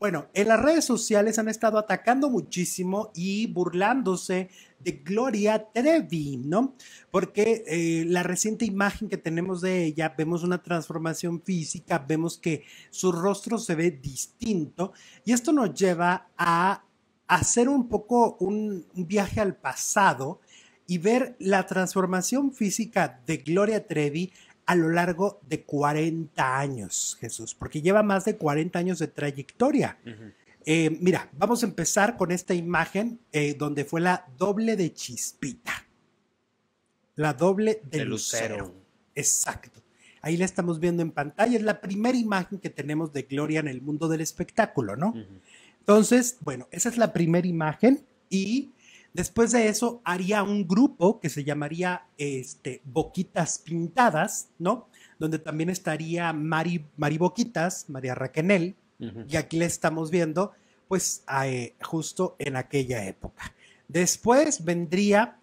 Bueno, en las redes sociales han estado atacando muchísimo y burlándose de Gloria Trevi, ¿no? Porque eh, la reciente imagen que tenemos de ella, vemos una transformación física, vemos que su rostro se ve distinto y esto nos lleva a hacer un poco un viaje al pasado y ver la transformación física de Gloria Trevi a lo largo de 40 años, Jesús, porque lleva más de 40 años de trayectoria. Eh, mira, vamos a empezar con esta imagen eh, donde fue la doble de Chispita, la doble de, Lucero. Exacto. Ahí la estamos viendo en pantalla, es la primera imagen que tenemos de Gloria en el mundo del espectáculo, ¿no? Entonces, bueno, esa es la primera imagen y Después de eso haría un grupo que se llamaría este, Boquitas Pintadas, ¿no? Donde también estaría Mari, Mari Boquitas, María Raquenel, y aquí le estamos viendo, pues, eh, justo en aquella época. Después vendría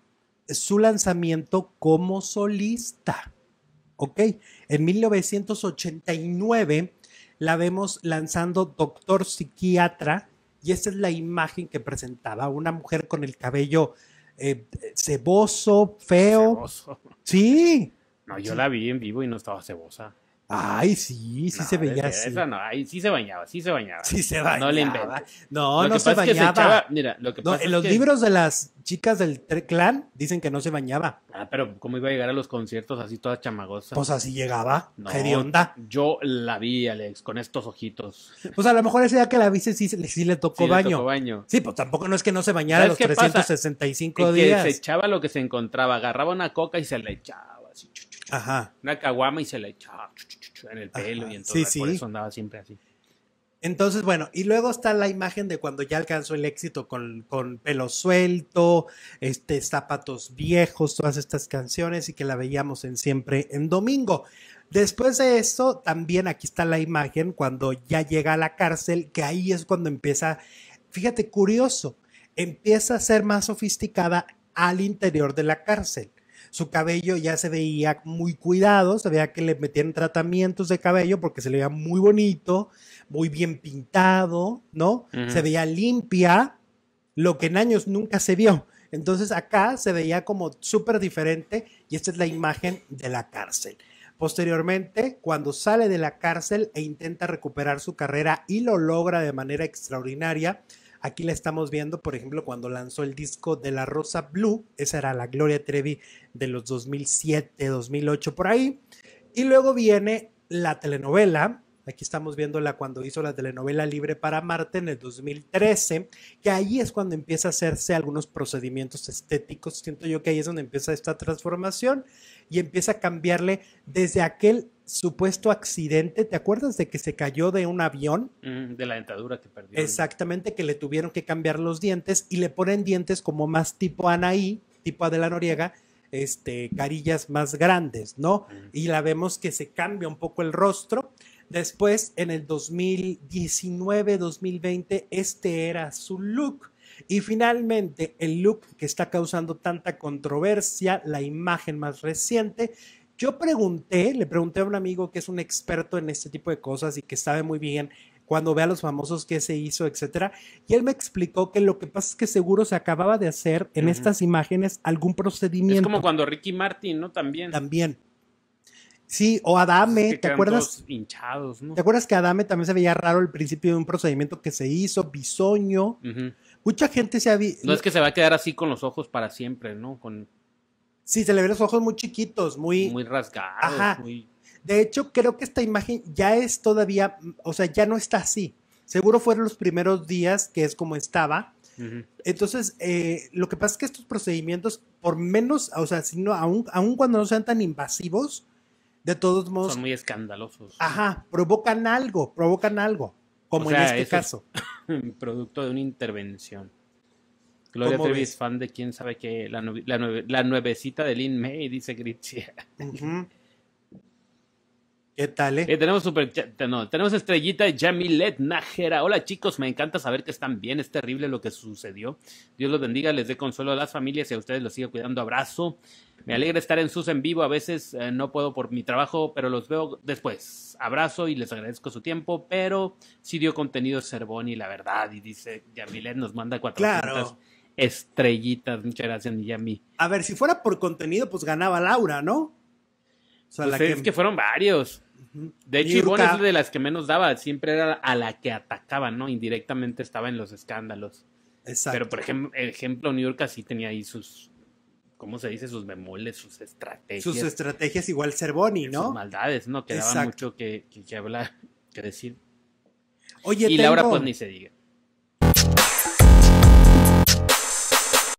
su lanzamiento como solista, ¿ok? En 1989 la vemos lanzando Doctor Psiquiatra, y esa es la imagen que presentaba, una mujer con el cabello eh, ceboso, feo. Ceboso. Sí. No, yo la vi en vivo y no estaba cebosa. Ay, sí, sí se veía Esa no, sí se bañaba, sí se bañaba. Sí se bañaba. No le No, no se bañaba. mira, lo que pasa en los libros de las chicas del clan dicen que no se bañaba. Ah, pero ¿cómo iba a llegar a los conciertos así toda chamagosa? Pues así llegaba, no, hedionda. Yo la vi, Alex, con estos ojitos. Pues a lo mejor ese día que la viste sí, le tocó baño. Le tocó baño. Sí, pues tampoco no es que no se bañara los 365 días. se echaba lo que se encontraba, agarraba una coca y se la echaba así. Ajá. Una caguama y se le echaba en el pelo y entonces andaba siempre así. Entonces, bueno, y luego está la imagen de cuando ya alcanzó el éxito con, con pelo suelto, este, zapatos viejos, todas estas canciones y que la veíamos en siempre en domingo. Después de eso, también aquí está la imagen cuando ya llega a la cárcel, que ahí es cuando empieza, fíjate, curioso, empieza a ser más sofisticada al interior de la cárcel. Su cabello ya se veía muy cuidado, se veía que le metían tratamientos de cabello porque se le veía muy bonito, muy bien pintado, ¿no? Se veía limpia, lo que en años nunca se vio. Entonces acá se veía como súper diferente y esta es la imagen de la cárcel. Posteriormente, cuando sale de la cárcel e intenta recuperar su carrera y lo logra de manera extraordinaria, Aquí la estamos viendo, por ejemplo, cuando lanzó el disco de La Rosa Blue, esa era la Gloria Trevi de los 2007, 2008, por ahí. Y luego viene la telenovela, Aquí estamos viéndola cuando hizo la telenovela Libre para Marte en el 2013, que ahí es cuando empieza a hacerse algunos procedimientos estéticos. Siento yo que ahí es donde empieza esta transformación y empieza a cambiarle desde aquel supuesto accidente. ¿Te acuerdas de que se cayó de un avión? Mm, de la dentadura que perdió. Exactamente, que le tuvieron que cambiar los dientes y le ponen dientes como más tipo Anaí, tipo Adela Noriega, este, carillas más grandes, ¿no? Y la vemos que se cambia un poco el rostro. Después, en el 2019-2020, este era su look. Y finalmente, el look que está causando tanta controversia, la imagen más reciente, yo pregunté, le pregunté a un amigo que es un experto en este tipo de cosas y que sabe muy bien cuando ve a los famosos qué se hizo, etcétera, y él me explicó que lo que pasa es que seguro se acababa de hacer en estas imágenes algún procedimiento. Es como cuando Ricky Martin, ¿no? También. También. Sí, o Adame, ¿te acuerdas? Hinchados, ¿no? ¿Te acuerdas que Adame también se veía raro al principio de un procedimiento que se hizo, bisoño? Mucha gente se ha visto. No es que se va a quedar así con los ojos para siempre, ¿no? Con Sí, se le ven los ojos muy chiquitos, muy... Muy rasgados, Ajá. De hecho, creo que esta imagen ya es todavía, o sea, ya no está así. Seguro fueron los primeros días que es como estaba. Entonces, eh, lo que pasa es que estos procedimientos, por menos, o sea, si aun, cuando no sean tan invasivos, de todos modos... Son muy escandalosos. Ajá, provocan algo, provocan algo, como en este caso. Es producto de una intervención. Gloria Trevis, fan de quién sabe qué, la, la, nuevecita de Lin May, dice Gritsia. ¿Qué tal, eh? Eh, tenemos super, tenemos estrellita Jamilet Najera. Hola chicos, me encanta saber que están bien. Es terrible lo que sucedió. Dios los bendiga, les dé consuelo a las familias y a ustedes los siga cuidando. Abrazo. Me alegra estar en sus en vivo. A veces eh, no puedo por mi trabajo, pero los veo después. Abrazo y les agradezco su tiempo. Pero sí dio contenido Cervoni y la verdad. Y dice Jamilet nos manda 400 claro estrellitas, muchas gracias, Niyami. A ver, si fuera por contenido, pues ganaba Laura, ¿no? O pues es que... fueron varios. De hecho, Ivonne es de las que menos daba, siempre era a la que atacaban, ¿no? Indirectamente estaba en los escándalos. Exacto. Pero, por ejemplo, ejemplo, New York así tenía ahí sus, ¿cómo se dice? Sus memoles, sus estrategias. Sus estrategias igual Cervoni, ¿no? Sus maldades, ¿no? Quedaba mucho que, hablar, que decir. Oye, y Laura pues ni se diga.